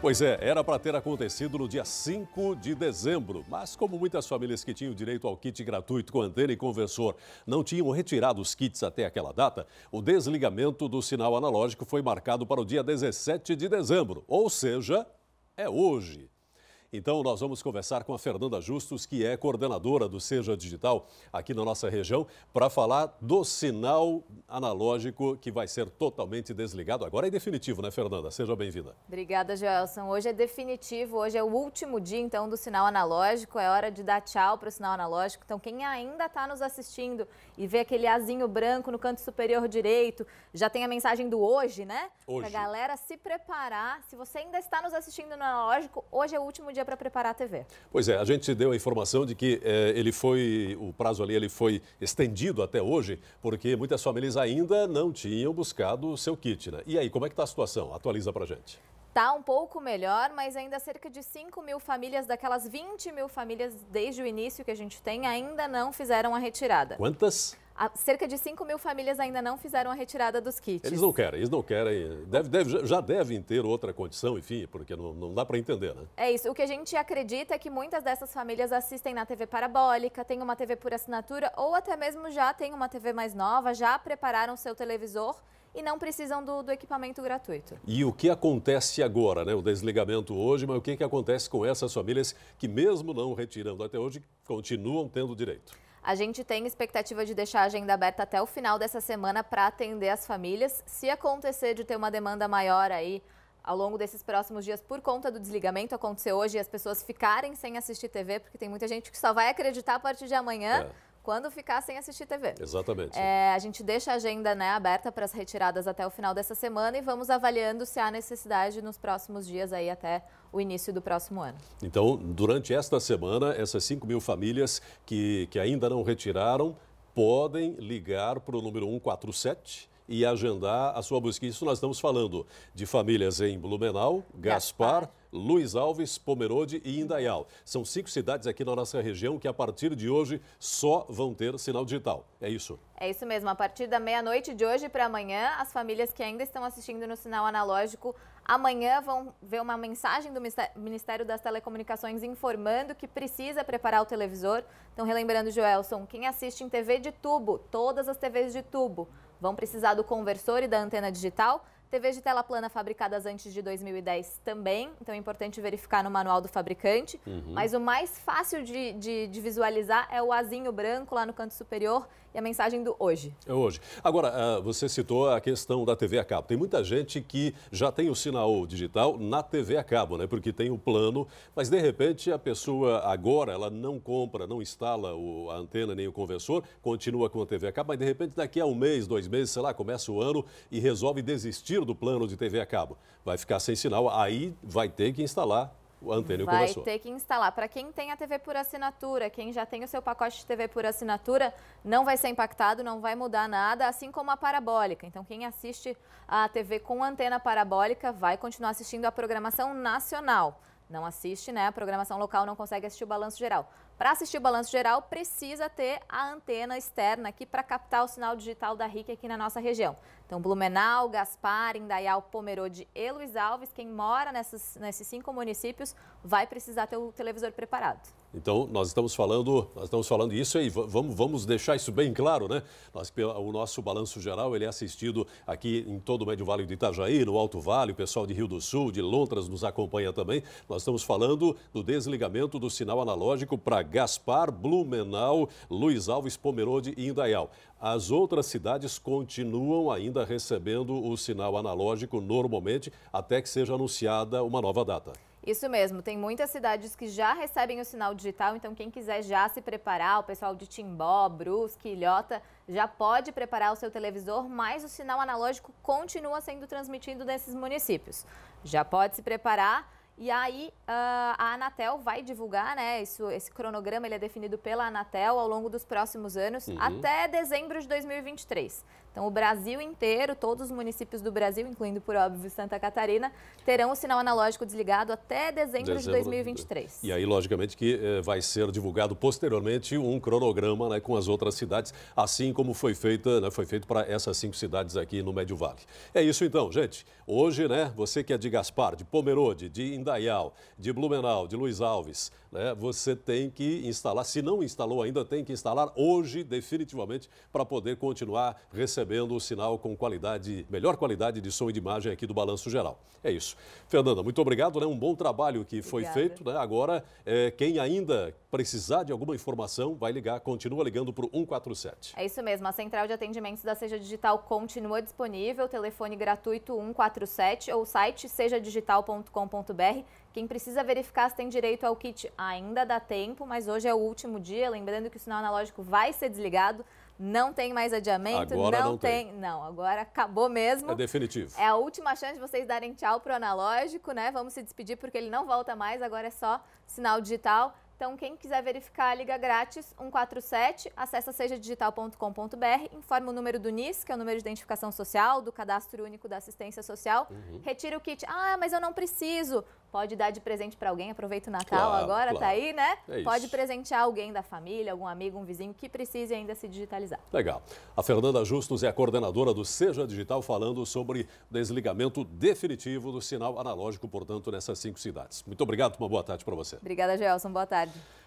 Pois é, era para ter acontecido no dia 5 de dezembro, mas como muitas famílias que tinham direito ao kit gratuito com antena e conversor não tinham retirado os kits até aquela data, o desligamento do sinal analógico foi marcado para o dia 17 de dezembro, ou seja, é hoje. Então, nós vamos conversar com a Fernanda Justus, que é coordenadora do Seja Digital aqui na nossa região, para falar do sinal analógico que vai ser totalmente desligado. Agora é definitivo, né, Fernanda? Seja bem-vinda. Obrigada, Joelson. Hoje é definitivo, hoje é o último dia, então, do sinal analógico. É hora de dar tchau para o sinal analógico. Então, quem ainda está nos assistindo e vê aquele azinho branco no canto superior direito, já tem a mensagem do hoje, né? Hoje. Para a galera se preparar. Se você ainda está nos assistindo no analógico, hoje é o último dia dia para preparar a TV. Pois é, a gente deu a informação de que eh, ele foi, o prazo ali ele foi estendido até hoje, porque muitas famílias ainda não tinham buscado o seu kit, né? E aí, como é que está a situação? Atualiza para a gente. Está um pouco melhor, mas ainda cerca de 5 mil famílias, daquelas 20 mil famílias desde o início que a gente tem, ainda não fizeram a retirada. Quantas? cerca de 5 mil famílias ainda não fizeram a retirada dos kits. Eles não querem, eles não querem. Deve, deve, já devem ter outra condição, enfim, porque não, não dá para entender, né? É isso. O que a gente acredita é que muitas dessas famílias assistem na TV parabólica, têm uma TV por assinatura ou até mesmo já têm uma TV mais nova, já prepararam seu televisor e não precisam do, do, equipamento gratuito. E o que acontece agora, né? O desligamento hoje, mas o que, que acontece com essas famílias que, mesmo não retirando até hoje, continuam tendo direito? A gente tem expectativa de deixar a agenda aberta até o final dessa semana para atender as famílias. Se acontecer de ter uma demanda maior aí ao longo desses próximos dias por conta do desligamento acontecer hoje e as pessoas ficarem sem assistir TV, porque tem muita gente que só vai acreditar a partir de amanhã. É quando ficar sem assistir TV. Exatamente. É, a gente deixa a agenda né, aberta para as retiradas até o final dessa semana e vamos avaliando se há necessidade nos próximos dias aí até o início do próximo ano. Então, durante esta semana, essas 5 mil famílias que, que ainda não retiraram podem ligar para o número 147 e agendar a sua busca. Isso nós estamos falando de famílias em Blumenau, Gaspar, Luiz Alves, Pomerode e Indaial. São cinco cidades aqui na nossa região que, a partir de hoje, só vão ter sinal digital. É isso. É isso mesmo. A partir da meia-noite de hoje para amanhã, as famílias que ainda estão assistindo no sinal analógico Amanhã vão ver uma mensagem do Ministério das Telecomunicações informando que precisa preparar o televisor. Então, relembrando, Joelson, quem assiste em TV de tubo, todas as TVs de tubo, Vão precisar do conversor e da antena digital? TVs de tela plana fabricadas antes de 2010 também, então é importante verificar no manual do fabricante. Uhum. Mas o mais fácil de, de, de, visualizar é o azinho branco lá no canto superior e a mensagem do hoje. É hoje. Agora, ah, você citou a questão da TV a cabo. Tem muita gente que já tem o sinal digital na TV a cabo, né? Porque tem o plano, mas de repente a pessoa agora ela não compra, não instala o, a antena nem o conversor, continua com a TV a cabo, mas de repente daqui a um mês, dois meses, sei lá, começa o ano e resolve desistir do plano de TV a cabo. Vai ficar sem sinal, aí vai ter que instalar o Antênio Vai ter que instalar. Para quem tem a TV por assinatura, quem já tem o seu pacote de TV por assinatura, não vai ser impactado, não vai mudar nada, assim como a parabólica. Então, quem assiste a TV com antena parabólica vai continuar assistindo a programação nacional. Não assiste, né? A programação local não consegue assistir o balanço geral. Para assistir o balanço geral, precisa ter a antena externa aqui para captar o sinal digital da RIC aqui na nossa região. Então, Blumenau, Gaspar, Indaial, Pomerode e Luiz Alves, quem mora nessas, nesses cinco municípios, vai precisar ter o televisor preparado. Então, nós estamos falando, nós estamos falando isso e vamos, vamos deixar isso bem claro, né? Nós, o nosso balanço geral ele é assistido aqui em todo o Médio Vale do Itajaí, no Alto Vale, o pessoal de Rio do Sul, de Lontras nos acompanha também. Nós estamos falando do desligamento do sinal analógico para Gaspar, Blumenau, Luiz Alves, Pomerode e Indaial as outras cidades continuam ainda recebendo o sinal analógico normalmente até que seja anunciada uma nova data. Isso mesmo, tem muitas cidades que já recebem o sinal digital, então quem quiser já se preparar, o pessoal de Timbó, Brusque, Ilhota, já pode preparar o seu televisor, mas o sinal analógico continua sendo transmitido nesses municípios. Já pode se preparar e aí ah, a Anatel vai divulgar, né? Isso, esse cronograma ele é definido pela Anatel ao longo dos próximos anos, uhum. até dezembro de 2023. Então o Brasil inteiro, todos os municípios do Brasil, incluindo por óbvio Santa Catarina, terão o sinal analógico desligado até dezembro, dezembro de 2023. E aí, logicamente, que eh, vai ser divulgado posteriormente um cronograma né, com as outras cidades, assim como foi feita, né, foi feito para essas cinco cidades aqui no Médio Vale. É isso então, gente. Hoje, né, você que é de Gaspar, de Pomerode, de Indaiatuba, Dayal, de Blumenau, de Luiz Alves, né, você tem que instalar, se não instalou ainda, tem que instalar hoje, definitivamente, para poder continuar recebendo o sinal com qualidade, melhor qualidade de som e de imagem aqui do Balanço Geral. É isso. Fernanda, muito obrigado, né? Um bom trabalho que foi Obrigada. feito, né? Agora, é, quem ainda precisar de alguma informação, vai ligar, continua ligando para o 147. É isso mesmo, a central de atendimentos da Seja Digital continua disponível, telefone gratuito 147 ou site sejadigital.com.br quem precisa verificar se tem direito ao kit ainda dá tempo, mas hoje é o último dia. Lembrando que o sinal analógico vai ser desligado. Não tem mais adiamento, agora não, não tem. tem. Não, agora acabou mesmo. É definitivo. É a última chance de vocês darem tchau pro analógico, né? Vamos se despedir porque ele não volta mais, agora é só sinal digital. Então, quem quiser verificar, liga grátis 147, acessa sejadigital.com.br, informa o número do NIS, que é o número de identificação social, do Cadastro Único da Assistência Social, uhum. retira o kit. Ah, mas eu não preciso. Pode dar de presente para alguém, aproveita o Natal claro, agora, tá claro. tá aí, né? É Pode presentear alguém da família, algum amigo, um vizinho que precise ainda se digitalizar. Legal. A Fernanda Justus é a coordenadora do Seja Digital, falando sobre desligamento definitivo do sinal analógico, portanto, nessas cinco cidades. Muito obrigado, uma boa tarde para você. Obrigada, Gelson. Boa tarde. God.